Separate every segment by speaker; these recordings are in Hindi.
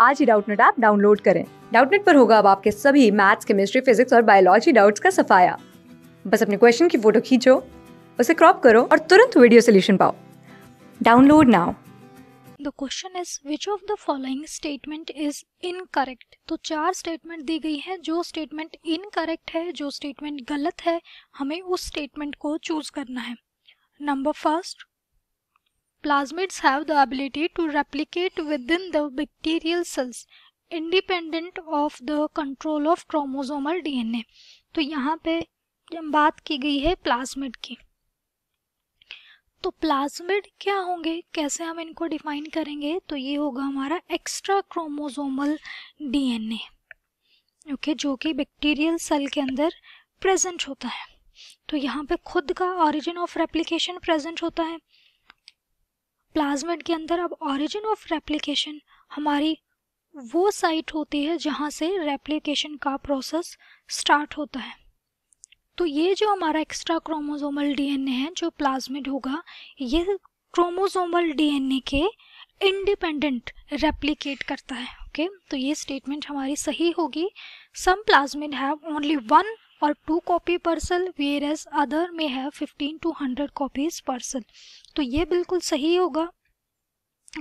Speaker 1: आज ही डाउटनेट ऐप डाउनलोड करें डाउटनेट पर होगा अब आपके सभी मैथ्स केमिस्ट्री फिजिक्स और बायोलॉजी डाउट्स का सफाया बस अपने क्वेश्चन की फोटो खींचो उसे क्रॉप करो और तुरंत वीडियो सोल्यूशन पाओ download now
Speaker 2: the question is which of the following statement is incorrect तो चार स्टेटमेंट दी गई है जो स्टेटमेंट इनकरेक्ट है जो स्टेटमेंट गलत है हमें उस स्टेटमेंट को चूज करना है number first Plasmids have the ability to replicate within the bacterial cells independent of the control of chromosomal DNA तो यहाँ पे बात की गई है प्लाज्मिड की तो प्लाज्मिड क्या होंगे कैसे हम इनको डिफाइन करेंगे तो ये होगा हमारा एक्स्ट्रा क्रोमोजोमल डीएनए ओके जो कि बैक्टीरियल सेल के अंदर प्रेजेंट होता है तो यहाँ पे खुद का ऑरिजिन ऑफ रेप्लिकेशन प्रेजेंट होता है प्लाज्मेट के अंदर अब ऑरिजिन ऑफ रेप्लिकेशन हमारी वो साइट होती है जहाँ से रेप्लिकेशन का प्रोसेस स्टार्ट होता है तो ये जो हमारा एक्स्ट्रा क्रोमोसोमल डीएनए है जो प्लाज्मेट होगा ये क्रोमोसोमल डीएनए के इंडिपेंडेंट रेप्लिकेट करता है ओके okay? तो ये स्टेटमेंट हमारी सही होगी some plasmid have only one और two copy per whereas other में है fifteen to hundred copies per तो ये बिल्कुल सही होगा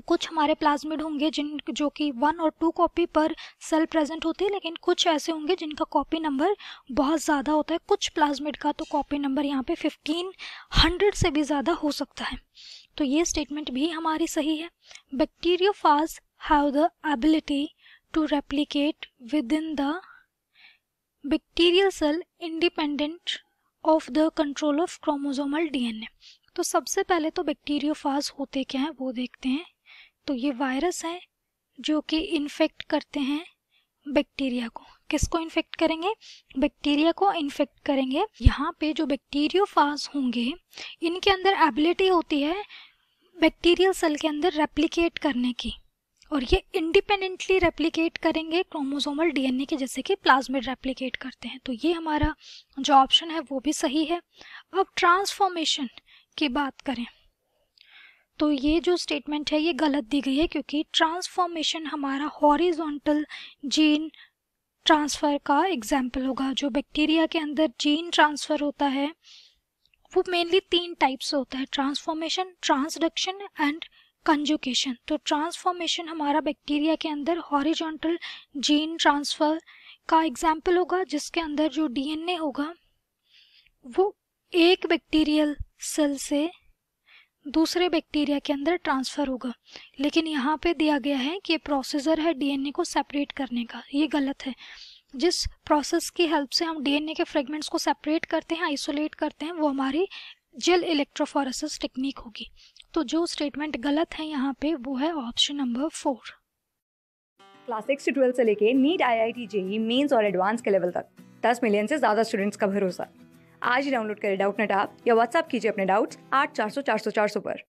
Speaker 2: कुछ हमारे प्लाज्मिड होंगे जिन जो कि वन और two copy per cell present होती है लेकिन कुछ ऐसे होंगे जिनका कॉपी नंबर बहुत ज़्यादा होता है कुछ प्लाज्मिड का तो कॉपी नंबर यहाँ पे फिफ्टीन हंड्रेड से भी ज़्यादा हो सकता है तो ये स्टेटमेंट भी हमारी सही है bacteriophage have the ability to replicate within the bacterial cell independent of the control of chromosomal DNA तो सबसे पहले तो बैक्टीरियोफाज होते क्या हैं वो देखते हैं तो ये वायरस हैं जो कि इन्फेक्ट करते हैं बैक्टीरिया को किसको इन्फेक्ट करेंगे बैक्टीरिया को इन्फेक्ट करेंगे यहाँ पे जो बैक्टीरियोफाज होंगे इनके अंदर एबिलिटी होती है बैक्टीरियल सेल के अंदर रेप्लिकेट करने की और ये इंडिपेंडेंटली रेप्लिकेट करेंगे क्रोमोसोमल डीएनए के जैसे कि प्लाज्मिड रेप्लिकेट करते हैं तो ये हमारा जो ऑप्शन है वो भी सही है अब ट्रांसफॉर्मेशन की बात करें तो ये जो स्टेटमेंट है ये गलत दी गई है क्योंकि ट्रांसफॉर्मेशन हमारा हॉरिजोंटल जीन ट्रांसफ़र का एग्जाम्पल होगा जो बैक्टीरिया के अंदर जीन ट्रांसफ़र होता है वो मेनली तीन टाइप्स होता है ट्रांसफॉर्मेशन ट्रांसडक्शन एंड कंजुकेशन तो ट्रांसफॉर्मेशन हमारा बैक्टीरिया के अंदर हॉरिजॉन्टल जीन ट्रांसफ़र का एग्जाम्पल होगा जिसके अंदर जो डीएनए होगा वो एक बैक्टीरियल सेल से दूसरे बैक्टीरिया के अंदर ट्रांसफ़र होगा लेकिन यहाँ पे दिया गया है कि प्रोसेसर है डीएनए को सेपरेट करने का ये गलत है जिस प्रोसेस की हेल्प से हम डीएनए के फ्रेगमेंट्स को सेपरेट करते हैं आइसोलेट करते हैं वो हमारी जेल इलेक्ट्रोफोरेसिस टेक्निक होगी तो जो स्टेटमेंट गलत है यहाँ पे वो है option number four
Speaker 1: class six से ट्वेल्थ से लेके NEET I I T JEE mains और एडवांस के लेवल तक दस मिलियन से ज़्यादा स्टूडेंट्स का भरोसा आज ही डाउनलोड करें डाउट नेट आप या व्हाट्सअप कीजिए अपने डाउट्स आठ चार सौ चार सौ चार सौ पर